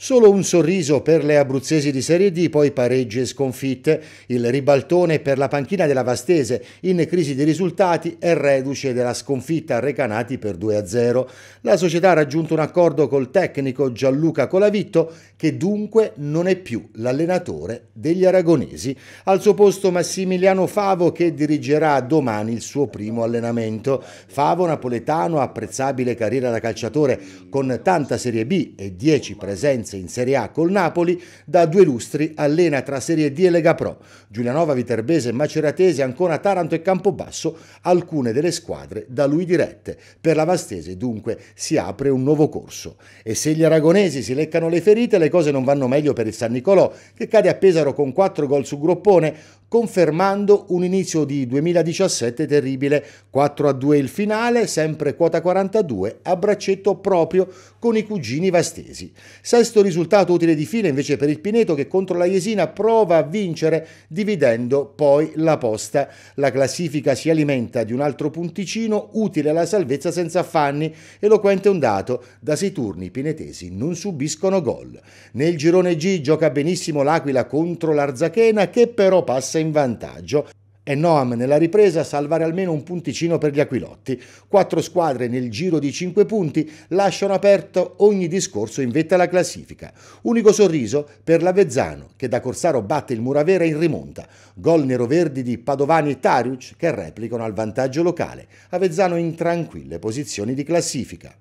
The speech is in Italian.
Solo un sorriso per le abruzzesi di Serie D, poi pareggi e sconfitte, il ribaltone per la panchina della Vastese in crisi di risultati e reduce della sconfitta a Recanati per 2-0. La società ha raggiunto un accordo col tecnico Gianluca Colavitto che dunque non è più l'allenatore degli aragonesi. Al suo posto Massimiliano Favo che dirigerà domani il suo primo allenamento. Favo napoletano, apprezzabile carriera da calciatore con tanta Serie B e 10 presenze esperienze in Serie A col Napoli, da due lustri allena tra Serie D e Lega Pro. Giulianova, Viterbese, Maceratese, ancora Taranto e Campobasso, alcune delle squadre da lui dirette. Per la Vastese dunque si apre un nuovo corso. E se gli aragonesi si leccano le ferite, le cose non vanno meglio per il San Nicolò, che cade a Pesaro con 4 gol su groppone, confermando un inizio di 2017 terribile. 4 a 2 il finale, sempre quota 42, a braccetto proprio con i cugini vastesi. Sesto risultato utile di fine invece per il Pineto che contro la Jesina prova a vincere dividendo poi la posta. La classifica si alimenta di un altro punticino utile alla salvezza senza affanni. Eloquente un dato, da sei turni i pinetesi non subiscono gol. Nel girone G gioca benissimo l'Aquila contro l'Arzachena che però passa messa in vantaggio e Noam nella ripresa a salvare almeno un punticino per gli Aquilotti. Quattro squadre nel giro di cinque punti lasciano aperto ogni discorso in vetta alla classifica. Unico sorriso per l'Avezzano che da Corsaro batte il Muravera in rimonta. Gol nero-verdi di Padovani e Tariuc che replicano al vantaggio locale. Avezzano in tranquille posizioni di classifica.